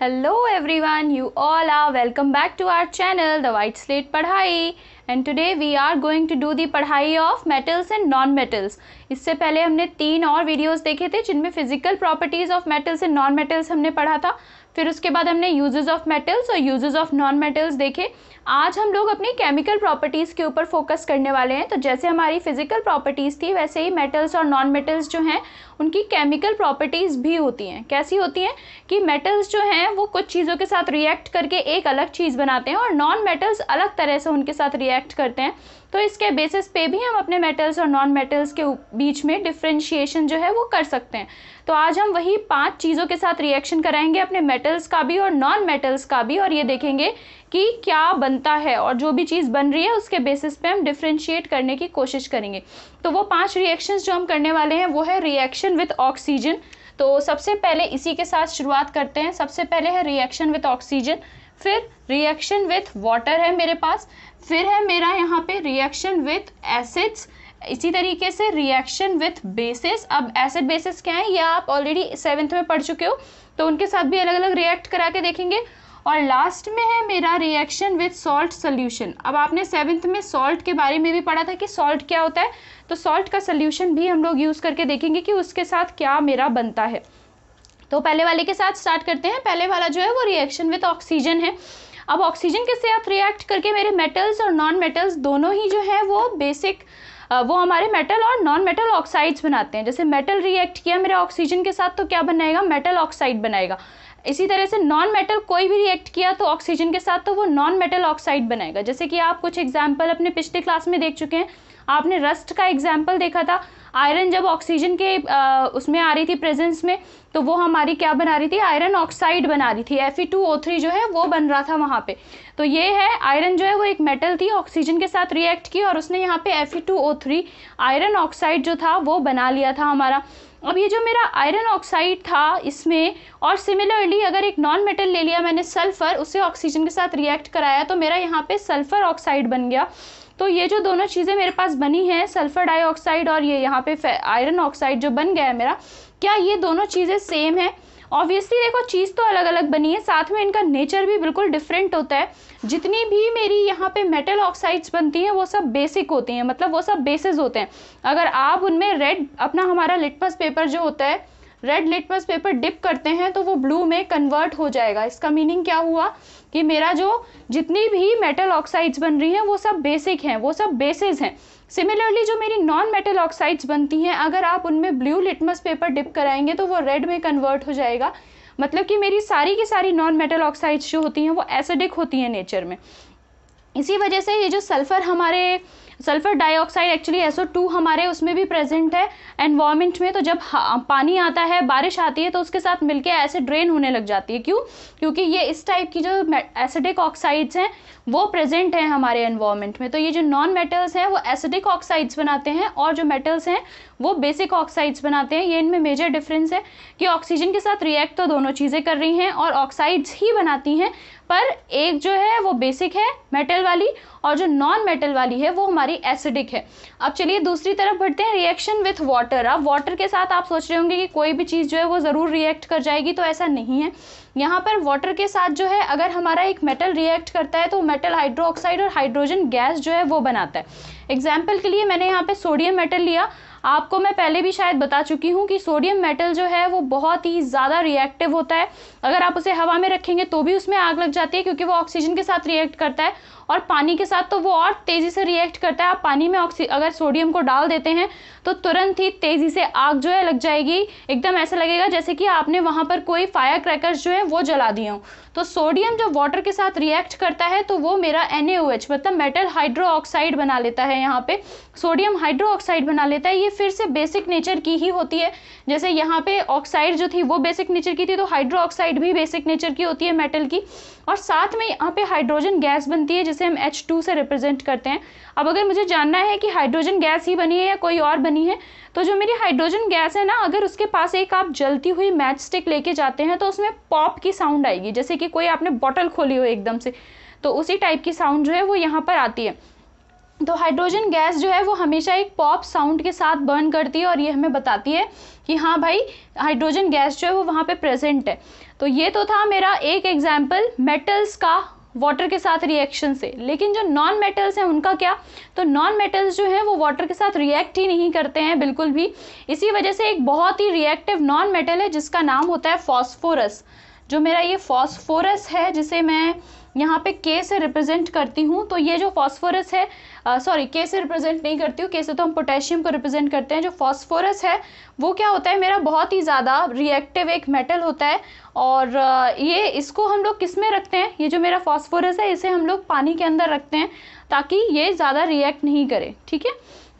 hello everyone you all are welcome back to our channel the white slate Padhai and today we are going to do the padhai of metals and non metals इससे पहले हमने तीन और videos देखे थे जिनमें physical properties of metals and non metals हमने पढ़ा था फिर उसके बाद हमने यूजेज ऑफ मेटल्स और यूजेज ऑफ नॉन मेटल्स देखे आज हम लोग अपनी केमिकल प्रॉपर्टीज़ के ऊपर फोकस करने वाले हैं तो जैसे हमारी फिजिकल प्रॉपर्टीज़ थी वैसे ही मेटल्स और नॉन मेटल्स जो हैं उनकी केमिकल प्रॉपर्टीज़ भी होती हैं कैसी होती हैं कि मेटल्स जो हैं वो कुछ चीज़ों के साथ रिएक्ट करके एक अलग चीज़ बनाते हैं और नॉन मेटल्स अलग तरह से उनके साथ रिएक्ट करते हैं तो इसके बेसिस पे भी हम अपने मेटल्स और नॉन मेटल्स के बीच में डिफ्रेंशिएशन जो है वो कर सकते हैं तो आज हम वही पांच चीज़ों के साथ रिएक्शन कराएंगे अपने मेटल्स का भी और नॉन मेटल्स का भी और ये देखेंगे कि क्या बनता है और जो भी चीज़ बन रही है उसके बेसिस पे हम डिफ्रेंशिएट करने की कोशिश करेंगे तो वो पांच रिएक्शंस जो हम करने वाले हैं वो है रिएक्शन विथ ऑक्सीजन तो सबसे पहले इसी के साथ शुरुआत करते हैं सबसे पहले है रिएक्शन विथ ऑक्सीजन फिर रिएक्शन विथ वाटर है मेरे पास फिर है मेरा यहाँ पे रिएक्शन विथ एसिड्स इसी तरीके से रिएक्शन विथ बेसिस अब एसिड बेसिस क्या है ये आप ऑलरेडी सेवन्थ में पढ़ चुके हो तो उनके साथ भी अलग अलग रिएक्ट करा के देखेंगे और लास्ट में है मेरा रिएक्शन विथ सॉल्ट सोल्यूशन अब आपने सेवन्थ में सॉल्ट के बारे में भी पढ़ा था कि सॉल्ट क्या होता है तो सॉल्ट का सोल्यूशन भी हम लोग यूज़ करके देखेंगे कि उसके साथ क्या मेरा बनता है तो पहले वाले के साथ स्टार्ट करते हैं पहले वाला जो है वो रिएक्शन विथ ऑक्सीजन है अब ऑक्सीजन के साथ रिएक्ट करके मेरे मेटल्स और नॉन मेटल्स दोनों ही जो है वो बेसिक वो हमारे मेटल और नॉन मेटल ऑक्साइड्स बनाते हैं जैसे मेटल रिएक्ट किया मेरे ऑक्सीजन के साथ तो क्या बनाएगा मेटल ऑक्साइड बनाएगा इसी तरह से नॉन मेटल कोई भी रिएक्ट किया तो ऑक्सीजन के साथ तो वो नॉन मेटल ऑक्साइड बनाएगा जैसे कि आप कुछ एग्जाम्पल अपने पिछले क्लास में देख चुके हैं आपने रस्ट का एग्जाम्पल देखा था आयरन जब ऑक्सीजन के आ, उसमें आ रही थी प्रेजेंस में तो वो हमारी क्या बना रही थी आयरन ऑक्साइड बना रही थी Fe2O3 जो है वो बन रहा था वहाँ पे तो ये है आयरन जो है वो एक मेटल थी ऑक्सीजन के साथ रिएक्ट की और उसने यहाँ पे Fe2O3 आयरन ऑक्साइड जो था वो बना लिया था हमारा अब ये जो मेरा आयरन ऑक्साइड था इसमें और सिमिलरली अगर एक नॉन मेटल ले लिया मैंने सल्फ़र उसे ऑक्सीजन के साथ रिएक्ट कराया तो मेरा यहाँ पर सल्फ़र ऑक्साइड बन गया तो ये जो दोनों चीज़ें मेरे पास बनी हैं सल्फर डाइऑक्साइड और ये यहाँ पे आयरन ऑक्साइड जो बन गया है मेरा क्या ये दोनों चीज़ें सेम हैं ऑब्वियसली देखो चीज़ तो अलग अलग बनी है साथ में इनका नेचर भी बिल्कुल डिफरेंट होता है जितनी भी मेरी यहाँ पे मेटल ऑक्साइड्स बनती हैं वो सब बेसिक होती हैं मतलब वो सब बेसिस होते हैं अगर आप उनमें रेड अपना हमारा लिटमस पेपर जो होता है रेड लिटमस पेपर डिप करते हैं तो वो ब्लू में कन्वर्ट हो जाएगा इसका मीनिंग क्या हुआ कि मेरा जो जितनी भी मेटल ऑक्साइड्स बन रही हैं वो सब बेसिक हैं वो सब बेसिस हैं सिमिलरली जो मेरी नॉन मेटल ऑक्साइड्स बनती हैं अगर आप उनमें ब्लू लिटमस पेपर डिप कराएंगे तो वो रेड में कन्वर्ट हो जाएगा मतलब कि मेरी सारी की सारी नॉन मेटल ऑक्साइड्स जो होती हैं वो एसिडिक होती हैं नेचर में इसी वजह से ये जो सल्फ़र हमारे sulphur dioxide actually SO two हमारे उसमें भी प्रेजेंट है एनवायरमेंट में तो जब पानी आता है बारिश आती है तो उसके साथ मिलके ऐसे ड्रेन होने लग जाती है क्यों क्योंकि ये इस टाइप की जो एसिडिक ऑक्साइड्स हैं वो प्रेजेंट हैं हमारे एनवायरमेंट में तो ये जो नॉन मेटल्स हैं वो एसिडिक ऑक्साइड्स बनाते हैं और जो मेटल्स हैं वो बेसिक ऑक्साइड्स बनाते हैं ये इनमें मेजर डिफरेंस है कि ऑक्सीजन के साथ रिएक्ट तो दोनों चीज़ें कर रही हैं और ऑक्साइड्स ही बनाती हैं पर एक जो है वो बेसिक है मेटल वाली और जो नॉन मेटल वाली है वो हमारे हमारी एसिडिक है अब चलिए दूसरी तरफ बढ़ते हैं रिएक्शन विथ वाटर अब वाटर के साथ आप सोच रहे होंगे कि कोई भी चीज़ जो है वो ज़रूर रिएक्ट कर जाएगी तो ऐसा नहीं है यहाँ पर वाटर के साथ जो है अगर हमारा एक मेटल रिएक्ट करता है तो मेटल हाइड्रोक्साइड और हाइड्रोजन गैस जो है वो बनाता है एग्जाम्पल के लिए मैंने यहाँ पर सोडियम मेटल लिया आपको मैं पहले भी शायद बता चुकी हूँ कि सोडियम मेटल जो है वो बहुत ही ज़्यादा रिएक्टिव होता है अगर आप उसे हवा में रखेंगे तो भी उसमें आग लग जाती है क्योंकि वो ऑक्सीजन के साथ रिएक्ट करता है और पानी के साथ तो वो और तेज़ी से रिएक्ट करता है आप पानी में ऑक्सी अगर सोडियम को डाल देते हैं तो तुरंत ही तेज़ी से आग जो है लग जाएगी एकदम ऐसा लगेगा जैसे कि आपने वहाँ पर कोई फायर क्रैकर जो है वो जला दिए हों तो सोडियम जब वाटर के साथ रिएक्ट करता है तो वो मेरा एन मतलब मेटल हाइड्रो ऑक्साइड बना लेता है यहाँ पर सोडियम हाइड्रो ऑक्साइड बना लेता है ये ये फिर से बेसिक नेचर की ही होती है जैसे यहाँ पे ऑक्साइड जो थी वो बेसिक नेचर की थी तो हाइड्रो ऑक्साइड भी बेसिक नेचर की होती है मेटल की और साथ में यहाँ पे हाइड्रोजन गैस बनती है जिसे हम एच टू से रिप्रेजेंट करते हैं अब अगर मुझे जानना है कि हाइड्रोजन गैस ही बनी है या कोई और बनी है तो जो मेरी हाइड्रोजन गैस है ना अगर उसके पास एक आप जलती हुई मैच स्टिक लेके जाते हैं तो उसमें पॉप की साउंड आएगी जैसे कि कोई आपने बॉटल खोली हो एकदम से तो उसी टाइप की साउंड जो है वो यहाँ पर आती है तो हाइड्रोजन गैस जो है वो हमेशा एक पॉप साउंड के साथ बर्न करती है और ये हमें बताती है कि हाँ भाई हाइड्रोजन गैस जो है वो वहाँ पे प्रेजेंट है तो ये तो था मेरा एक एग्जाम्पल मेटल्स का वाटर के साथ रिएक्शन से लेकिन जो नॉन मेटल्स हैं उनका क्या तो नॉन मेटल्स जो हैं वो वाटर के साथ रिएक्ट ही नहीं करते हैं बिल्कुल भी इसी वजह से एक बहुत ही रिएक्टिव नॉन मेटल है जिसका नाम होता है फॉस्फोरस जो मेरा ये फॉस्फोरस है जिसे मैं यहाँ पे के से रिप्रेजेंट करती हूँ तो ये जो फॉस्फोरस है सॉरी के से रिप्रेजेंट नहीं करती हूँ के से तो हम पोटेशियम को रिप्रेजेंट करते हैं जो फॉस्फोरस है वो क्या होता है मेरा बहुत ही ज़्यादा रिएक्टिव एक मेटल होता है और ये इसको हम लोग किस में रखते हैं ये जो मेरा फॉस्फोरस है इसे हम लोग पानी के अंदर रखते हैं ताकि ये ज़्यादा रिएक्ट नहीं करे ठीक है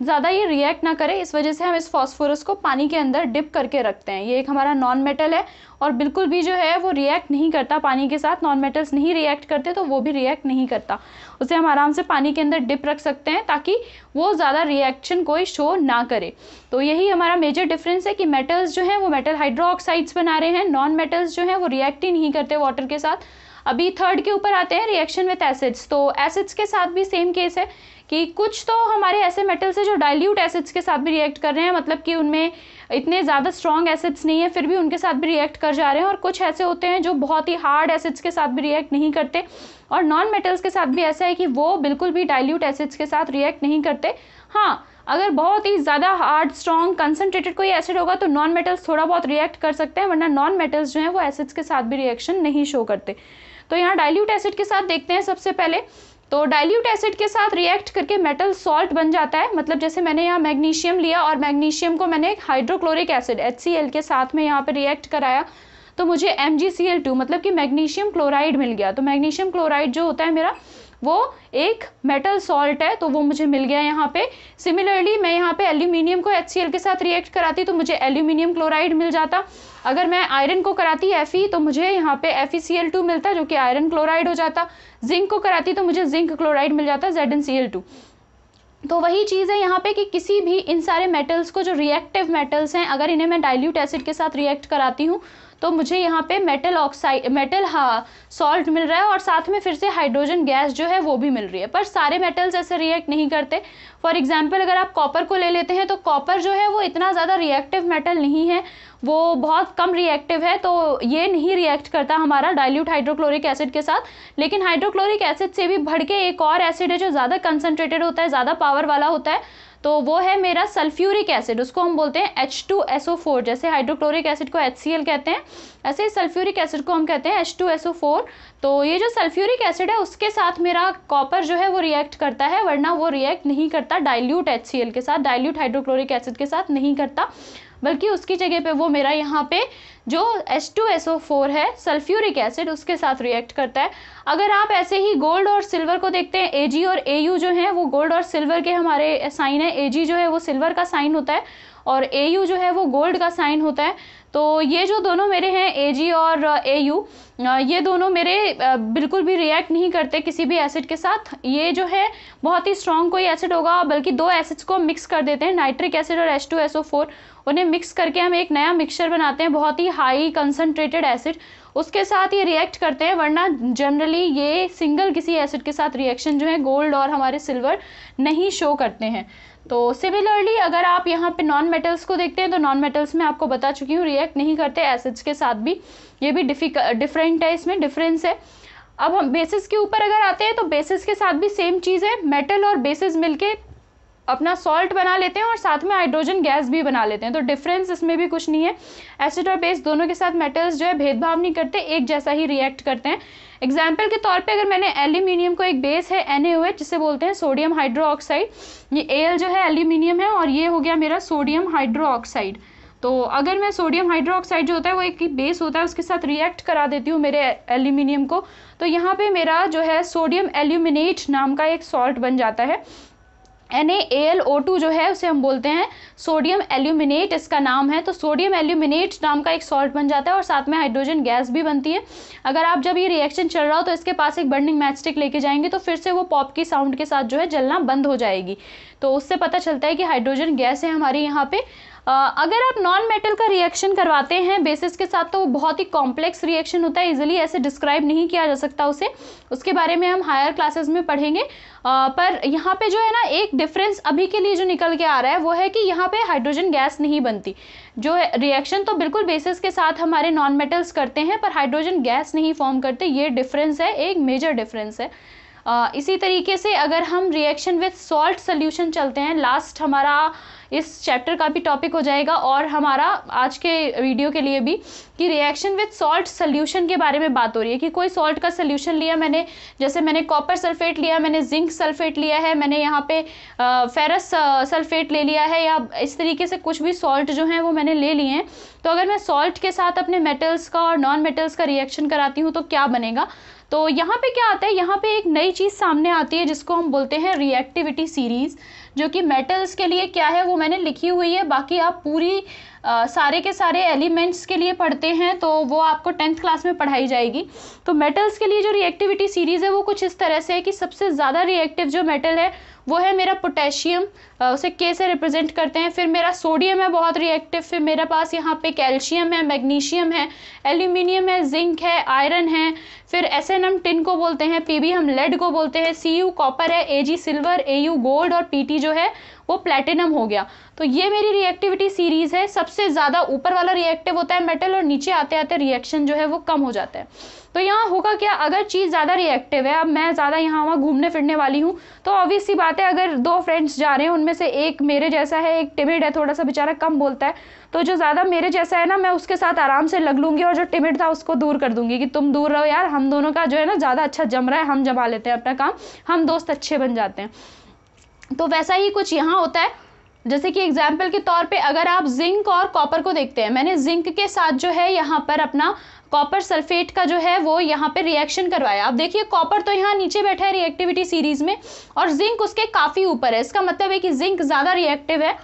ज़्यादा ये रिएक्ट ना करे इस वजह से हम इस फॉस्फोरस को पानी के अंदर डिप करके रखते हैं ये एक हमारा नॉन मेटल है और बिल्कुल भी जो है वो रिएक्ट नहीं करता पानी के साथ नॉन मेटल्स नहीं रिएक्ट करते तो वो भी रिएक्ट नहीं करता उसे हम आराम से पानी के अंदर डिप रख सकते हैं ताकि वो ज़्यादा रिएक्शन कोई शो ना करे तो यही हमारा मेजर डिफरेंस है कि मेटल्स जो हैं वो मेटल हाइड्रोक्साइड्स बना रहे हैं नॉन मेटल्स जो हैं वो रिएक्ट ही नहीं करते वाटर के साथ अभी थर्ड के ऊपर आते हैं रिएक्शन विथ एसिड्स तो एसिड्स के साथ भी सेम केस है कि कुछ तो हमारे ऐसे मेटल्स है जो डाइल्यूट एसिड्स के साथ भी रिएक्ट कर रहे हैं मतलब कि उनमें इतने ज़्यादा स्ट्रॉन्ग एसिड्स नहीं है फिर भी उनके साथ भी रिएक्ट कर जा रहे हैं और कुछ ऐसे होते हैं जो बहुत ही हार्ड एसिड्स के साथ भी रिएक्ट नहीं करते और नॉन मेटल्स के साथ भी ऐसा है कि वो बिल्कुल भी डायल्यूट एसिड्स के साथ रिएक्ट नहीं करते हाँ अगर बहुत ही ज़्यादा हार्ड स्ट्रॉन्ग कंसनट्रेटेड कोई एसिड होगा तो नॉन मेटल्स थोड़ा बहुत रिएक्ट कर सकते हैं वरना नॉन मेटल्स जो हैं वो एसिड्स के साथ भी रिएक्शन नहीं शो करते तो यहाँ डाइल्यूट एसिड के साथ देखते हैं सबसे पहले तो डाइल्यूट एसिड के साथ रिएक्ट करके मेटल सॉल्ट बन जाता है मतलब जैसे मैंने यहाँ मैग्नीशियम लिया और मैग्नीशियम को मैंने हाइड्रोक्लोरिक एसिड एच के साथ में यहाँ पर रिएक्ट कराया तो मुझे एम मतलब कि मैग्नीशियम क्लोराइड मिल गया तो मैग्नीशियम क्लोराइड जो होता है मेरा वो एक मेटल सॉल्ट है तो वो मुझे मिल गया यहाँ पे सिमिलरली मैं यहाँ पे एल्यूमिनियम को एच के साथ रिएक्ट कराती तो मुझे एल्यूमिनियम क्लोराइड मिल जाता अगर मैं आयरन को कराती एफ तो मुझे यहाँ पे एफ मिलता जो कि आयरन क्लोराइड हो जाता जिंक को कराती तो मुझे जिंक क्लोराइड मिल जाता जेड तो वही चीज़ है यहाँ पे कि किसी भी इन सारे मेटल्स को जो रिएक्टिव मेटल्स हैं अगर इन्हें मैं डाइल्यूट एसिड के साथ रिएक्ट कराती हूँ तो मुझे यहाँ पे मेटल ऑक्साइड मेटल हा सॉल्ट मिल रहा है और साथ में फिर से हाइड्रोजन गैस जो है वो भी मिल रही है पर सारे मेटल्स ऐसे रिएक्ट नहीं करते फॉर एग्जाम्पल अगर आप कॉपर को ले लेते हैं तो कॉपर जो है वो इतना ज़्यादा रिएक्टिव मेटल नहीं है वो बहुत कम रिएक्टिव है तो ये नहीं रिएक्ट करता हमारा डाइल्यूट हाइड्रोक्लोरिक एसिड के साथ लेकिन हाइड्रोक्लोरिक एसिड से भी भड़के एक और एसिड है जो ज़्यादा कंसनट्रेटेड होता है ज़्यादा पावर वाला होता है तो वो है मेरा सल्फ्यूरिक एसिड उसको हम बोलते हैं H two S O four जैसे हाइड्रोक्लोरिक एसिड को एच सी एल कहते हैं ऐसे ही सल्फ्यूरिक एसिड को हम कहते हैं H two S O four तो ये जो सल्फ्यूरिक एसिड है उसके साथ मेरा कॉपर जो है वो रिएक्ट करता है वरना वो रिएक्ट नहीं करता डाइल्यूट एच सी एल के साथ डाइल्यूट हाइड्रोक्लोरिक एसिड के साथ नहीं करता बल्कि उसकी जगह पे वो मेरा यहाँ पे जो H2SO4 है सल्फ्यूरिक एसिड उसके साथ रिएक्ट करता है अगर आप ऐसे ही गोल्ड और सिल्वर को देखते हैं Ag और Au जो हैं वो गोल्ड और सिल्वर के हमारे साइन है Ag जो है वो सिल्वर का साइन होता है और ए यू जो है वो गोल्ड का साइन होता है तो ये जो दोनों मेरे हैं ए जी और ए uh, यू uh, ये दोनों मेरे uh, बिल्कुल भी रिएक्ट नहीं करते किसी भी एसिड के साथ ये जो है बहुत ही स्ट्रॉन्ग कोई एसिड होगा बल्कि दो एसिड्स को मिक्स कर देते हैं नाइट्रिक एसिड और S two S O four उन्हें मिक्स करके हम एक नया मिक्सचर बनाते हैं बहुत ही हाई कंसनट्रेटेड एसिड उसके साथ ये रिएक्ट करते हैं वरना जनरली ये सिंगल किसी एसिड के साथ रिएक्शन जो है गोल्ड और हमारे सिल्वर नहीं शो करते हैं तो सिमिलरली अगर आप यहाँ पे नॉन मेटल्स को देखते हैं तो नॉन मेटल्स में आपको बता चुकी हूँ रिएक्ट नहीं करते एसिड्स के साथ भी ये भी डिफरेंट है इसमें डिफरेंस है अब हम बेसिस के ऊपर अगर आते हैं तो बेसिस के साथ भी सेम चीज़ है मेटल और बेसिस मिलके अपना सॉल्ट बना लेते हैं और साथ में हाइड्रोजन गैस भी बना लेते हैं तो डिफरेंस इसमें भी कुछ नहीं है एसिड और बेस दोनों के साथ मेटल्स जो है भेदभाव नहीं करते एक जैसा ही रिएक्ट करते हैं एग्जाम्पल के तौर पे अगर मैंने एल्यूमिनियम को एक बेस है एन जिसे बोलते हैं सोडियम हाइड्रो ऑक्साइड ये एल जो है एल्यूमिनियम है और ये हो गया मेरा सोडियम हाइड्रो ऑक्साइड तो अगर मैं सोडियम हाइड्रो ऑक्साइड जो होता है वो एक बेस होता है उसके साथ रिएक्ट करा देती हूँ मेरे एल्यूमिनियम को तो यहाँ पे मेरा जो है सोडियम एल्यूमिनेट नाम का एक सॉल्ट बन जाता है एन जो है उसे हम बोलते हैं सोडियम एल्यूमिनेट इसका नाम है तो सोडियम एल्यूमिनेट नाम का एक सॉल्ट बन जाता है और साथ में हाइड्रोजन गैस भी बनती है अगर आप जब ये रिएक्शन चल रहा हो तो इसके पास एक बर्निंग मैचस्टिक लेके जाएंगे तो फिर से वो पॉप की साउंड के साथ जो है जलना बंद हो जाएगी तो उससे पता चलता है कि हाइड्रोजन गैस है हमारे यहाँ पे अगर आप नॉन मेटल का रिएक्शन करवाते हैं बेसिस के साथ तो बहुत ही कॉम्प्लेक्स रिएक्शन होता है इजिली ऐसे डिस्क्राइब नहीं किया जा सकता उसे उसके बारे में हम हायर क्लासेस में पढ़ेंगे आ, पर यहाँ पे जो है ना एक डिफरेंस अभी के लिए जो निकल के आ रहा है वो है कि यहाँ पे हाइड्रोजन गैस नहीं बनती जो है रिएक्शन तो बिल्कुल बेसिस के साथ हमारे नॉन मेटल्स करते हैं पर हाइड्रोजन गैस नहीं फॉर्म करते ये डिफरेंस है एक मेजर डिफरेंस है इसी तरीके से अगर हम रिएक्शन विथ सॉल्ट सोल्यूशन चलते हैं लास्ट हमारा इस चैप्टर का भी टॉपिक हो जाएगा और हमारा आज के वीडियो के लिए भी कि रिएक्शन विथ सॉल्ट सोल्यूशन के बारे में बात हो रही है कि कोई सॉल्ट का सोल्यूशन लिया मैंने जैसे मैंने कॉपर सल्फेट लिया मैंने जिंक सल्फेट लिया है मैंने यहाँ पे फेरस सल्फेट ले लिया है या इस तरीके से कुछ भी सॉल्ट जो हैं वो मैंने ले लिए हैं तो अगर मैं सॉल्ट के साथ अपने मेटल्स का और नॉन मेटल्स का रिएक्शन कराती हूँ तो क्या बनेगा तो यहाँ पे क्या आता है यहाँ पे एक नई चीज़ सामने आती है जिसको हम बोलते हैं रिएक्टिविटी सीरीज़ जो कि मेटल्स के लिए क्या है वो मैंने लिखी हुई है बाकी आप पूरी आ, सारे के सारे एलिमेंट्स के लिए पढ़ते हैं तो वो आपको टेंथ क्लास में पढ़ाई जाएगी तो मेटल्स के लिए जो रिएक्टिविटी सीरीज़ है वो कुछ इस तरह से है कि सबसे ज़्यादा रिएक्टिव जो मेटल है वो है मेरा पोटेशियम उसे के से रिप्रेजेंट करते हैं फिर मेरा सोडियम है बहुत रिएक्टिव फिर मेरे पास यहाँ पे कैल्शियम है मैग्नीशियम है एल्यूमिनियम है जिंक है आयरन है फिर एस एन हम टिन को बोलते हैं पी हम लेड को बोलते हैं सी यू कॉपर है A G silver A U gold और पी टी जो जो है वो प्लेटिनम हो गया तो ये मेरी रिएक्टिविटी सीरीज़ है सबसे ज़्यादा ऊपर वाला रिएक्टिव होता है मेटल और नीचे आते आते रिएक्शन जो है वो कम हो जाता है तो यहाँ होगा क्या अगर चीज़ ज़्यादा रिएक्टिव है अब मैं ज़्यादा यहाँ वहाँ घूमने फिरने वाली हूँ तो ऑब्वियस सी बात है अगर दो फ्रेंड्स जा रहे हैं उनमें से एक मेरे जैसा है एक टिमिड है थोड़ा सा बेचारा कम बोलता है तो जो ज़्यादा मेरे जैसा है ना मैं उसके साथ आराम से लग लूँगी और जो टिमिड था उसको दूर कर दूँगी कि तुम दूर रहो यार हम दोनों का जो है ना ज़्यादा अच्छा जम रहा है हम जमा लेते हैं अपना काम हम दोस्त अच्छे बन जाते हैं तो वैसा ही कुछ यहाँ होता है जैसे कि एग्जाम्पल के तौर पे अगर आप जिंक और कॉपर को देखते हैं मैंने जिंक के साथ जो है यहाँ पर अपना कॉपर सल्फेट का जो है वो यहाँ पे रिएक्शन करवाया आप देखिए कॉपर तो यहाँ नीचे बैठा है रिएक्टिविटी सीरीज में और जिंक उसके काफ़ी ऊपर है इसका मतलब है कि जिंक ज़्यादा रिएक्टिव है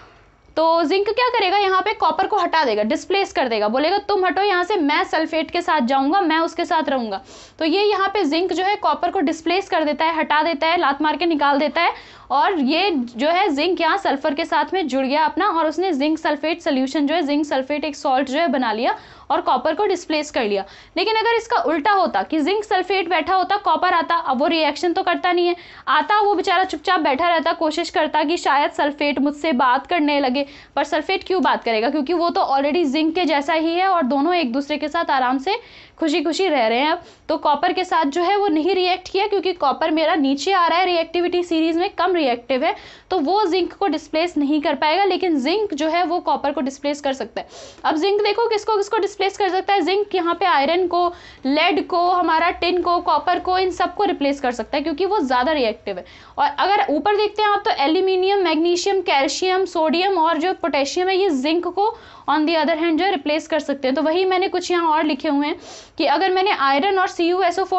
तो जिंक क्या करेगा यहाँ पे कॉपर को हटा देगा डिस्प्लेस कर देगा बोलेगा तुम हटो यहाँ से मैं सल्फेट के साथ जाऊँगा मैं उसके साथ रहूँगा तो ये यहाँ पे जिंक जो है कॉपर को डिस्प्लेस कर देता है हटा देता है लात मार के निकाल देता है और ये जो है जिंक यहाँ सल्फर के साथ में जुड़ गया अपना और उसने जिंक सल्फेट सोल्यूशन जो है जिंक सल्फेट एक सॉल्ट जो है बना लिया और कॉपर को डिस्प्लेस कर लिया लेकिन अगर इसका उल्टा होता कि जिंक सल्फेट बैठा होता कॉपर आता अब वो रिएक्शन तो करता नहीं है आता वो बेचारा चुपचाप बैठा रहता कोशिश करता कि शायद सल्फेट मुझसे बात करने लगे पर सल्फेट क्यों बात करेगा क्योंकि वो तो ऑलरेडी जिंक के जैसा ही है और दोनों एक दूसरे के साथ आराम से खुशी खुशी रह रहे हैं अब तो कॉपर के साथ जो है वो नहीं रिएक्ट किया क्योंकि कॉपर मेरा नीचे आ रहा है रिएक्टिविटी सीरीज़ में कम रिएक्टिव है तो वो जिंक को डिस्प्लेस नहीं कर पाएगा लेकिन जिंक जो है वो कॉपर को डिस्प्लेस कर सकता है अब जिंक देखो किसको किसको डिस्प्लेस कर सकता है जिंक यहाँ पे आयरन को लेड को हमारा टिन को कॉपर को इन सबको रिप्लेस कर सकता है क्योंकि वो ज़्यादा रिएक्टिव है और अगर ऊपर देखते हैं आप तो एल्यूमिनियम मैग्नीशियम कैल्शियम सोडियम और जो पोटेशियम है ये जिंक को ऑन दी अदर हैंड जो है रिप्लेस कर सकते हैं तो वही मैंने कुछ यहाँ और लिखे हुए हैं कि अगर मैंने आयरन और सी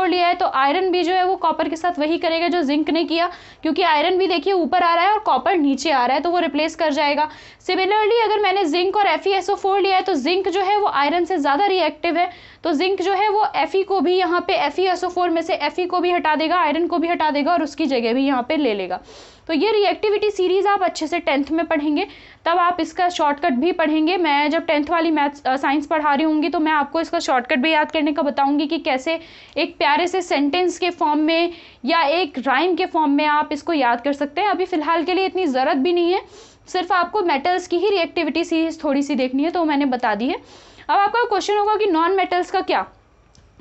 लिया है तो आयरन भी जो है वो कॉपर के साथ वही करेगा जो जिंक ने किया क्योंकि आयरन भी देखिए ऊपर आ रहा है और कॉपर नीचे आ रहा है तो वो रिप्लेस कर जाएगा सिमिलरली अगर मैंने जिंक और एफ लिया है तो जिंक जो है वो आयरन से ज़्यादा रिएक्टिव है तो जिंक जो है वो एफ को भी यहाँ पे एफ में से एफ को भी हटा देगा आयरन को भी हटा देगा और उसकी जगह भी यहाँ पर ले लेगा तो ये रिएक्टिविटी सीरीज़ आप अच्छे से टेंथ में पढ़ेंगे तब आप इसका शॉर्टकट भी पढ़ेंगे मैं जब टेंथ वाली मैथ साइंस पढ़ा रही हूँगी तो मैं आपको इसका शॉर्टकट भी याद करने का बताऊँगी कि कैसे एक प्यारे से सेंटेंस के फॉर्म में या एक राइम के फॉर्म में आप इसको याद कर सकते हैं अभी फ़िलहाल के लिए इतनी ज़रूरत भी नहीं है सिर्फ आपको मेटल्स की ही रिएक्टिविटी सीरीज थोड़ी सी देखनी है तो मैंने बता दी है अब आपका क्वेश्चन होगा कि नॉन मेटल्स का क्या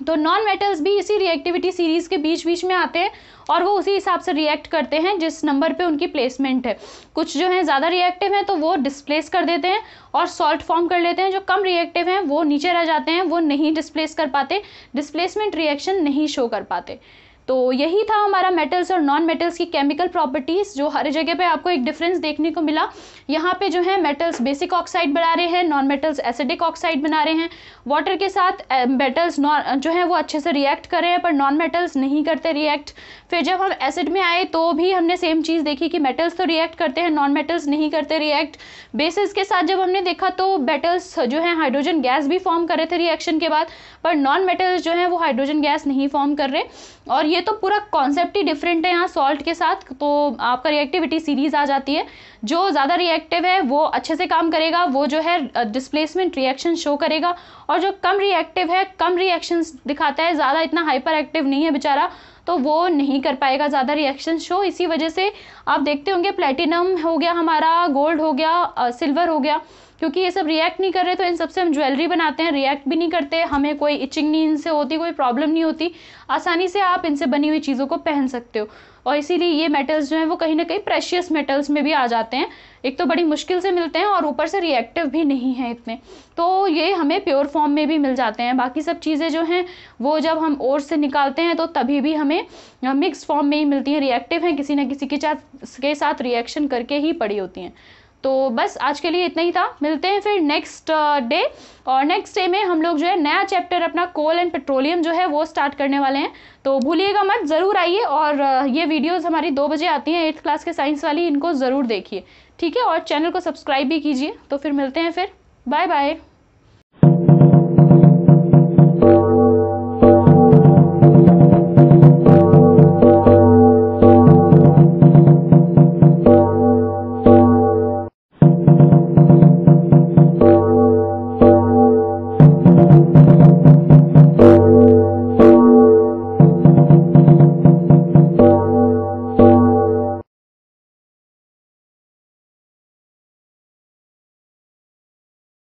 तो नॉन मेटल्स भी इसी रिएक्टिविटी सीरीज़ के बीच बीच में आते हैं और वो उसी हिसाब से रिएक्ट करते हैं जिस नंबर पे उनकी प्लेसमेंट है कुछ जो हैं ज़्यादा रिएक्टिव हैं तो वो डिस्प्लेस कर देते हैं और सॉल्ट फॉर्म कर लेते हैं जो कम रिएक्टिव हैं वो नीचे रह जाते हैं वो नहीं डिस्प्लेस कर पाते डिस्प्लेसमेंट रिएक्शन नहीं शो कर पाते तो यही था हमारा मेटल्स और नॉन मेटल्स की केमिकल प्रॉपर्टीज़ जो हर जगह पे आपको एक डिफरेंस देखने को मिला यहाँ पे जो है मेटल्स बेसिक ऑक्साइड बना रहे हैं नॉन मेटल्स एसिडिक ऑक्साइड बना रहे हैं वाटर के साथ मेटल्स नॉन जो है वो अच्छे से रिएक्ट कर रहे हैं पर नॉन मेटल्स नहीं करते रिएक्ट फिर जब हम एसिड में आए तो भी हमने सेम चीज़ देखी कि मेटल्स तो रिएक्ट करते हैं नॉन मेटल्स नहीं करते रिएक्ट बेसिस के साथ जब हमने देखा तो मेटल्स जो है हाइड्रोजन गैस भी फॉर्म कर रहे थे रिएक्शन के बाद पर नॉन मेटल्स जो है वो हाइड्रोजन गैस नहीं फॉर्म कर रहे और ये तो पूरा कॉन्सेप्ट ही डिफरेंट है यहाँ सॉल्ट के साथ तो आपका रिएक्टिविटी सीरीज़ आ जाती है जो ज़्यादा रिएक्टिव है वो अच्छे से काम करेगा वो जो है डिस्प्लेसमेंट रिएक्शन शो करेगा और जो कम रिएक्टिव है कम रिएक्शन दिखाता है ज़्यादा इतना हाइपर एक्टिव नहीं है बेचारा तो वो नहीं कर पाएगा ज़्यादा रिएक्शन शो इसी वजह से आप देखते होंगे प्लेटिनम हो गया हमारा गोल्ड हो गया सिल्वर हो गया क्योंकि ये सब रिएक्ट नहीं कर रहे तो इन सबसे हम ज्वेलरी बनाते हैं रिएक्ट भी नहीं करते हमें कोई इचिंग नहीं इनसे होती कोई प्रॉब्लम नहीं होती आसानी से आप इनसे बनी हुई चीज़ों को पहन सकते हो और इसीलिए ये मेटल्स जो हैं वो कहीं ना कहीं प्रेशियस मेटल्स में भी आ जाते हैं एक तो बड़ी मुश्किल से मिलते हैं और ऊपर से रिएक्टिव भी नहीं है इतने तो ये हमें प्योर फॉर्म में भी मिल जाते हैं बाकी सब चीज़ें जो हैं वो जब हम ओर से निकालते हैं तो तभी भी हमें मिक्स फॉर्म में ही मिलती हैं रिएक्टिव हैं किसी न किसी के साथ के साथ रिएक्शन करके ही पड़ी होती हैं तो बस आज के लिए इतना ही था मिलते हैं फिर नेक्स्ट डे uh, और नेक्स्ट डे में हम लोग जो है नया चैप्टर अपना कोल एंड पेट्रोलियम जो है वो स्टार्ट करने वाले हैं तो भूलिएगा मत ज़रूर आइए और uh, ये वीडियोस हमारी दो बजे आती हैं एट्थ क्लास के साइंस वाली इनको ज़रूर देखिए ठीक है और चैनल को सब्सक्राइब भी कीजिए तो फिर मिलते हैं फिर बाय बाय